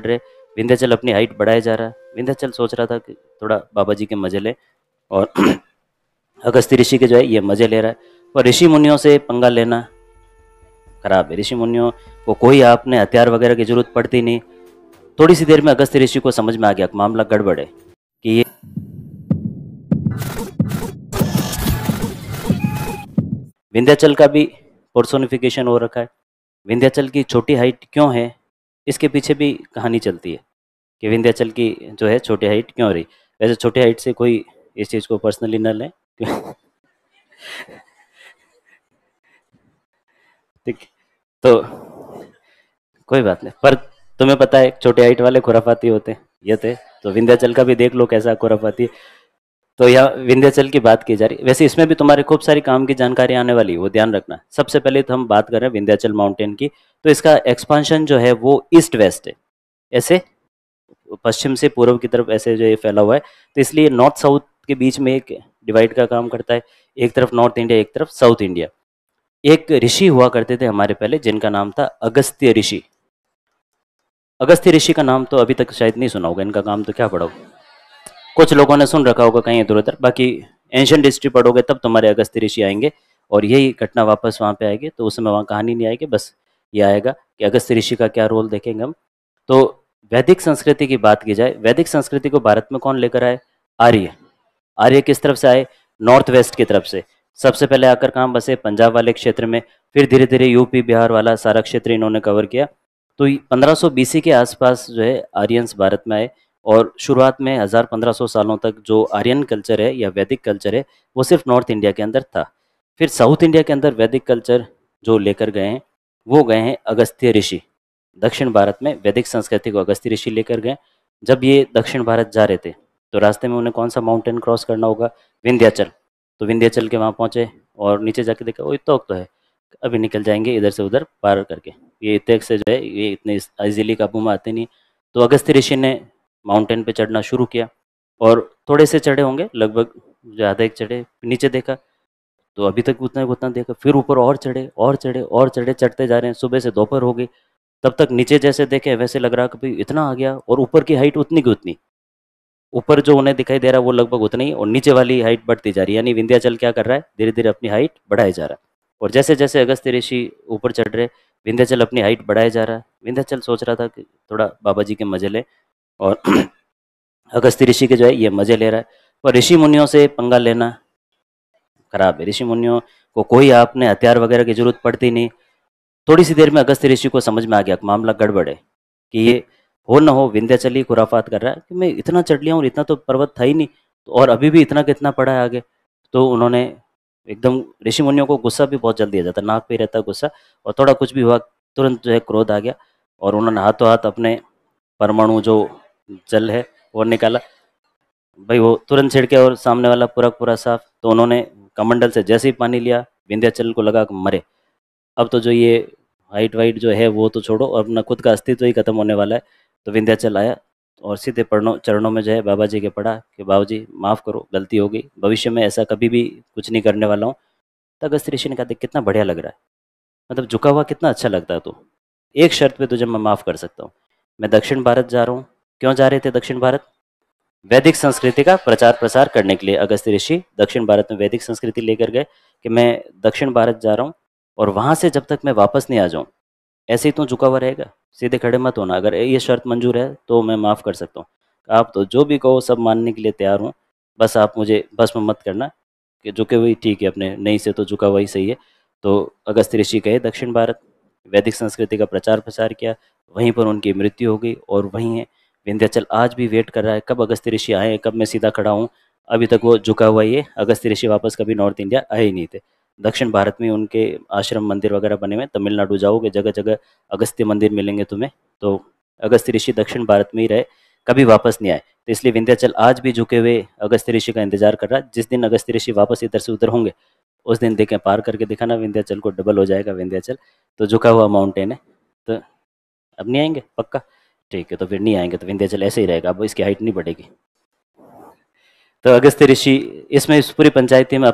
चढ़ रहे विंध्याचल अपनी हाइट बढ़ाया जा रहा है विंध्याचल सोच रहा था कि थोड़ा बाबा जी के मजे ले और अगस्ती ऋषि के जो है ये मजे ले रहा है और ऋषि मुनियों से पंगा लेना खराब है ऋषि मुनियों को कोई आपने हथियार वगैरह की जरूरत पड़ती नहीं थोड़ी सी देर में अगस्त ऋषि को समझ में आ गया मामला गड़बड़ है कि ये विंध्याचल का भी पोर्सोनिफिकेशन हो रखा है विंध्याचल की छोटी हाइट क्यों है इसके पीछे भी कहानी चलती है कि विंध्याचल की जो है छोटी हाइट क्यों रही वैसे छोटी हाइट से कोई इस चीज़ को पर्सनली न लें ठीक तो कोई बात नहीं पर तुम्हें पता है छोटे हाइट वाले खुराफाती होते ये थे तो, तो विंध्याचल का भी देख लो कैसा खुराफाती तो यह विंध्याचल की बात की जा रही वैसे इसमें भी तुम्हारे खूब सारी काम की जानकारी आने वाली है वो ध्यान रखना सबसे पहले तो हम बात कर रहे हैं विंध्याचल माउंटेन की तो इसका एक्सपांशन जो है वो ईस्ट वेस्ट है ऐसे पश्चिम से पूर्व की तरफ ऐसे जो ये फैला हुआ है तो इसलिए नॉर्थ साउथ के बीच में एक डिवाइड का काम करता है एक तरफ नॉर्थ इंडिया एक तरफ साउथ इंडिया एक ऋषि हुआ करते थे हमारे पहले जिनका नाम था अगस्त्य ऋषि अगस्त्य ऋषि का नाम तो अभी तक शायद नहीं सुना होगा इनका काम तो क्या पड़ा होगा कुछ लोगों ने सुन रखा होगा कहीं इधर उधर बाकी एंशंट हिस्ट्री पढ़ोगे तब तुम्हारे अगस्त ऋषि आएंगे और यही घटना वापस वहाँ पे आएगी तो उस समय वहाँ कहानी नहीं आएगी बस ये आएगा कि अगस्त ऋषि का क्या रोल देखेंगे हम तो वैदिक संस्कृति की बात की जाए वैदिक संस्कृति को भारत में कौन लेकर आए आर्य आर्य किस तरफ से आए नॉर्थ वेस्ट की तरफ से सबसे पहले आकर कहाँ बसे पंजाब वाले क्षेत्र में फिर धीरे धीरे यूपी बिहार वाला सारा क्षेत्र इन्होंने कवर किया तो 1500 बीसी के आसपास जो है आर्यंस भारत में आए और शुरुआत में हज़ार पंद्रह सौ सालों तक जो आर्यन कल्चर है या वैदिक कल्चर है वो सिर्फ नॉर्थ इंडिया के अंदर था फिर साउथ इंडिया के अंदर वैदिक कल्चर जो लेकर गए हैं वो गए हैं अगस्त्य ऋषि दक्षिण भारत में वैदिक संस्कृति को अगस्त्य ऋषि लेकर गए जब ये दक्षिण भारत जा रहे थे तो रास्ते में उन्हें कौन सा माउंटेन क्रॉस करना होगा विंध्याचल तो विंध्याचल के वहाँ पहुँचे और नीचे जाके देखा वो इतना तो है अभी निकल जाएंगे इधर से उधर पार करके ये इतने से जो है ये इतने ईजिली काबू में आते नहीं तो अगस्त्य ऋषि ने माउंटेन पे चढ़ना शुरू किया और थोड़े से चढ़े होंगे लगभग ज़्यादा एक चढ़े नीचे देखा तो अभी तक उतना उतना देखा फिर ऊपर और चढ़े और चढ़े और चढ़े चढ़ते जा रहे हैं सुबह से दोपहर हो गई तब तक नीचे जैसे देखे वैसे लग रहा कि इतना आ गया और ऊपर की हाइट उतनी की उतनी ऊपर जो उन्हें दिखाई दे रहा है वो लगभग उतनी ही और नीचे वाली हाइट बढ़ती जा रही है यानी विंध्याचल क्या कर रहा है धीरे धीरे अपनी हाइट बढ़ाया जा रहा है और जैसे जैसे अगस्त ऋषि ऊपर चढ़ रहे विंध्याचल अपनी हाइट बढ़ाया जा रहा है विंध्याचल सोच रहा था कि थोड़ा बाबा जी के मजे ले और अगस्त ऋषि के जो है ये मजे ले रहा है पर ऋषि मुनियों से पंगा लेना खराब है ऋषि मुनियों को कोई आपने हथियार वगैरह की जरूरत पड़ती नहीं थोड़ी सी देर में अगस्त ऋषि को समझ में आ गया मामला गड़बड़ है कि ये हो ना हो विंध्याचली खुराफात कर रहा है कि मैं इतना चढ़ लिया और इतना तो पर्वत था ही नहीं तो और अभी भी इतना कितना पड़ा है आगे तो उन्होंने एकदम ऋषि मुनियों को गुस्सा भी बहुत जल्दी आ जाता नाक पे रहता गुस्सा और थोड़ा कुछ भी हुआ तुरंत जो है क्रोध आ गया और उन्होंने हाथों हाथ अपने परमाणु जो जल है वो निकाला भाई वो तुरंत छिड़के और सामने वाला पूरा पूरा साफ तो उन्होंने कमंडल से जैसे ही पानी लिया विंध्याचल को लगा मरे अब तो जो ये हाइट वाइट जो है वो तो छोड़ो और अपना खुद का अस्तित्व ही खत्म होने वाला है तो विंध्याचल आया और सीधे पढ़ो चरणों में जो है बाबा जी के पढ़ा कि बाबू जी माफ़ करो गलती हो गई भविष्य में ऐसा कभी भी कुछ नहीं करने वाला हूँ तो अगस्त ऋषि ने कहा कितना बढ़िया लग रहा है मतलब झुका हुआ कितना अच्छा लगता है तू एक शर्त पे तुझे मैं माफ़ कर सकता हूँ मैं दक्षिण भारत जा रहा हूँ क्यों जा रहे थे दक्षिण भारत वैदिक संस्कृति का प्रचार प्रसार करने के लिए अगस्त ऋषि दक्षिण भारत में वैदिक संस्कृति लेकर गए कि मैं दक्षिण भारत जा रहा हूँ और वहाँ से जब तक मैं वापस नहीं आ जाऊँ ऐसे ही तो झुका हुआ रहेगा सीधे खड़े मत होना अगर ये शर्त मंजूर है तो मैं माफ़ कर सकता हूँ आप तो जो भी कहो सब मानने के लिए तैयार हूँ बस आप मुझे बस में मत करना कि झुके हुए ठीक है अपने नहीं से तो झुका हुआ ही सही है तो अगस्त ऋषि गए दक्षिण भारत वैदिक संस्कृति का प्रचार प्रसार किया वहीं पर उनकी मृत्यु हो गई और वहीं विंध्याचल आज भी वेट कर रहा है कब अगस्त ऋषि आए कब मैं सीधा खड़ा हूँ अभी तक वो झुका हुआ ये अगस्त ऋषि वापस कभी नॉर्थ इंडिया आए ही नहीं थे दक्षिण भारत में उनके आश्रम मंदिर वगैरह बने हुए तमिलनाडु जाओगे जगह जगह अगस्त्य मंदिर मिलेंगे तुम्हें तो अगस्त्य ऋषि दक्षिण भारत में ही रहे कभी वापस नहीं आए तो इसलिए विंध्याचल आज भी झुके हुए अगस्त्य ऋषि का इंतजार कर रहा है जिस दिन अगस्त्य ऋषि वापस इधर से उधर होंगे उस दिन देखें पार करके दिखाना विंध्याचल को डबल हो जाएगा विंध्याचल तो झुका हुआ माउंटेन है तो अब नहीं आएंगे पक्का ठीक है तो फिर नहीं आएंगे तो विंध्याचल ऐसे ही रहेगा अब इसकी हाइट नहीं बढ़ेगी तो अगस्त्य ऋषि इसमें इस पूरी पंचायती में